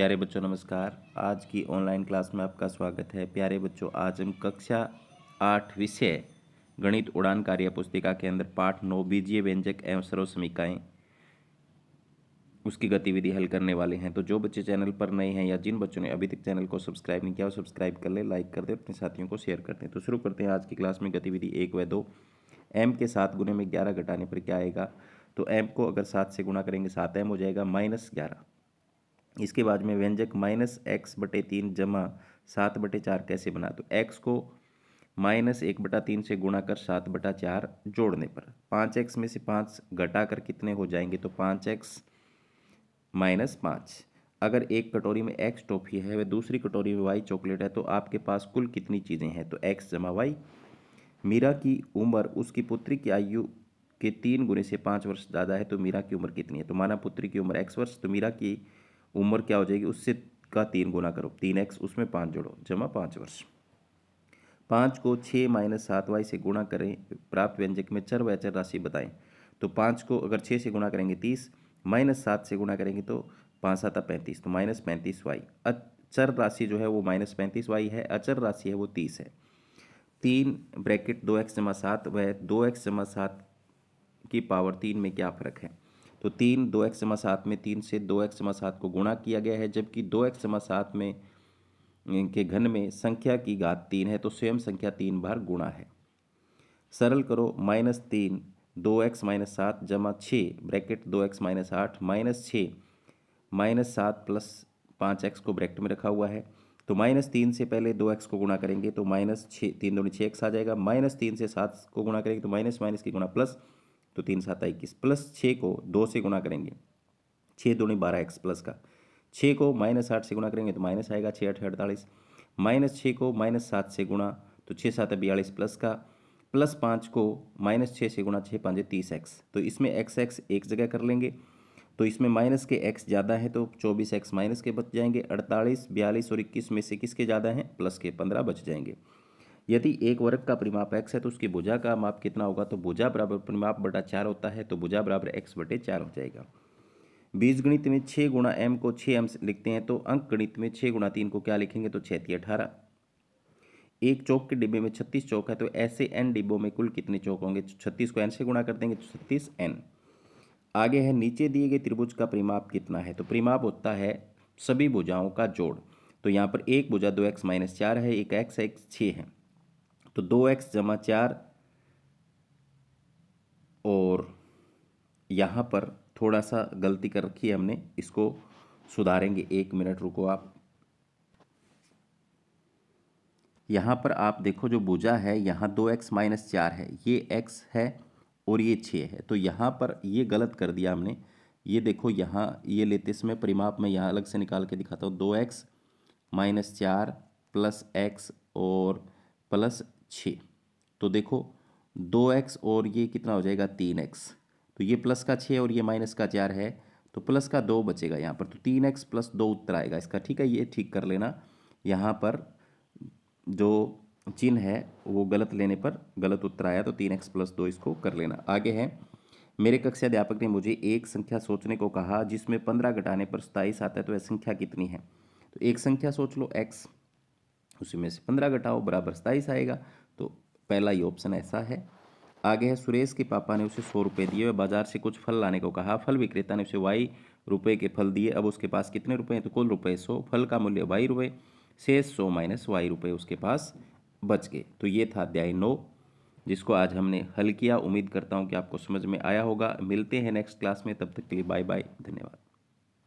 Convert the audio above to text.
प्यारे बच्चों नमस्कार आज की ऑनलाइन क्लास में आपका स्वागत है प्यारे बच्चों आज हम कक्षा आठ विषय गणित उड़ान कार्य पुस्तिका के अंदर पाठ नौ बीजीय व्यंजक एवं सर्व समीकाएँ उसकी गतिविधि हल करने वाले हैं तो जो बच्चे चैनल पर नए हैं या जिन बच्चों ने अभी तक चैनल को सब्सक्राइब नहीं किया वो सब्सक्राइब कर ले लाइक कर दे अपने साथियों को शेयर कर दें तो शुरू करते हैं आज की क्लास में गतिविधि एक व दो एम के सात गुने में ग्यारह घटाने पर क्या आएगा तो एम को अगर सात से गुणा करेंगे सात एम हो जाएगा माइनस ग्यारह इसके बाद में व्यंजक माइनस एक्स बटे तीन जमा सात बटे चार कैसे बना तो एक्स को माइनस एक बटा तीन से गुणा कर सात बटा चार जोड़ने पर पाँच एक्स में से पाँच घटा कर कितने हो जाएंगे तो पाँच एक्स माइनस पाँच अगर एक कटोरी में एक्स टॉफ़ी है वह दूसरी कटोरी में वाई चॉकलेट है तो आपके पास कुल कितनी चीज़ें हैं तो एक्स जमा वाई मीरा की उम्र उसकी पुत्री की आयु के तीन गुने से पाँच वर्ष ज़्यादा है तो मीरा की उम्र कितनी है तो माना पुत्री की उम्र एक्स वर्ष तो मीरा की उम्र क्या हो जाएगी उससे का तीन गुना करो तीन एक्स उसमें पाँच जोड़ो जमा पाँच वर्ष पाँच को छः माइनस सात वाई से गुणा करें प्राप्त व्यंजक में चर व अचर राशि बताएं तो पाँच को अगर छः से गुणा करेंगे तीस माइनस सात से गुणा करेंगे तो पाँच सात पैंतीस तो माइनस पैंतीस वाई अचर राशि जो है वो माइनस पैंतीस वाई है अचर राशि है वो तीस है तीन ब्रैकेट दो एक्स जमा सात वह दो एक्स जमा सात की पावर तीन में क्या फ़र्क है तो तीन दो एक्स जमा सात में तीन से दो एक्स जमा सात को गुणा किया गया है जबकि दो एक्स जमा सात में के घन में संख्या की घात तीन है तो स्वयं संख्या तीन बार गुणा है सरल करो माइनस तीन दो एक्स माइनस सात जमा छः ब्रैकेट दो एक्स माइनस आठ माइनस छः माइनस सात प्लस पाँच एक्स को ब्रैकेट में रखा हुआ है तो माइनस तीन से पहले दो एक्स को गुणा करेंगे तो माइनस छः तीन दोनों छः एक्स आ जाएगा माइनस तीन से सात को गुणा करेंगे तो माइनस माइनस की गुणा प्लस तो तीन सात इक्कीस प्लस छः को दो से गुना करेंगे छः दो बारह एक्स प्लस का छः को माइनस आठ से गुना करेंगे तो माइनस आएगा छः आठ अड़तालीस माइनस छः को माइनस सात से गुणा तो छः सात बयालीस प्लस का प्लस पाँच को माइनस छः से गुणा छः पाँच तीस एक्स तो इसमें एक्स एक्स एक जगह कर लेंगे तो इसमें माइनस के एक्स ज़्यादा है तो चौबीस एक्स माइनस के बच जाएंगे अड़तालीस बयालीस और इक्कीस में से किसके ज़्यादा हैं प्लस के पंद्रह बच जाएंगे यदि एक वर्ग का परिमाप एक्स है तो उसकी भुजा का माप कितना होगा तो भुजा बराबर परिमाप बटा चार होता है तो भुजा बराबर एक्स बटे चार हो जाएगा बीज गणित में छः गुणा एम को छः एम लिखते हैं तो अंक गणित में छः गुणा तीन को क्या लिखेंगे तो छैती अठारह एक चौक के डिब्बे में छत्तीस चौक है तो ऐसे एन डिब्बों में कुल कितने चौक होंगे तो छत्तीस को एन से गुणा कर देंगे तो छत्तीस एन आगे है नीचे दिए गए त्रिभुज का परिमाप कितना है तो परिमाप होता है सभी भुजाओं का जोड़ तो यहाँ पर एक भुजा दो एक्स माइनस चार है एक एक्स एक्स छः है तो दो एक्स जमा चार और यहाँ पर थोड़ा सा गलती कर रखी है हमने इसको सुधारेंगे एक मिनट रुको आप यहाँ पर आप देखो जो भुजा है यहाँ दो एक्स माइनस चार है ये एक्स है और ये छः है तो यहाँ पर ये गलत कर दिया हमने ये देखो यहाँ ये लेते समय परिमाप में यहाँ अलग से निकाल के दिखाता हूँ दो एक्स माइनस चार प्लस एक्स और प्लस छः तो देखो दो एक्स और ये कितना हो जाएगा तीन एक्स तो ये प्लस का छः और ये माइनस का चार है तो प्लस का दो बचेगा यहाँ पर तो तीन एक्स प्लस दो उत्तर आएगा इसका ठीक है ये ठीक कर लेना यहाँ पर जो चिन्ह है वो गलत लेने पर गलत उत्तर आया तो तीन एक्स प्लस दो इसको कर लेना आगे है मेरे कक्षा अध्यापक ने मुझे एक संख्या सोचने को कहा जिसमें पंद्रह घटाने पर सताईस आता है तो यह संख्या कितनी है तो एक संख्या सोच लो एक्स उसी में से पंद्रह घटाओ बराबर सताईस आएगा तो पहला ये ऑप्शन ऐसा है आगे है सुरेश के पापा ने उसे सौ रुपये दिए और बाजार से कुछ फल लाने को कहा फल विक्रेता ने उसे वाई रुपये के फल दिए अब उसके पास कितने रुपए हैं तो कुल रुपये सौ फल का मूल्य वाई रुपये शेष सौ माइनस वाई रुपये उसके पास बच गए तो ये था अध्याय नौ जिसको आज हमने हल किया उम्मीद करता हूँ कि आपको समझ में आया होगा मिलते हैं नेक्स्ट क्लास में तब तक के लिए बाय बाय धन्यवाद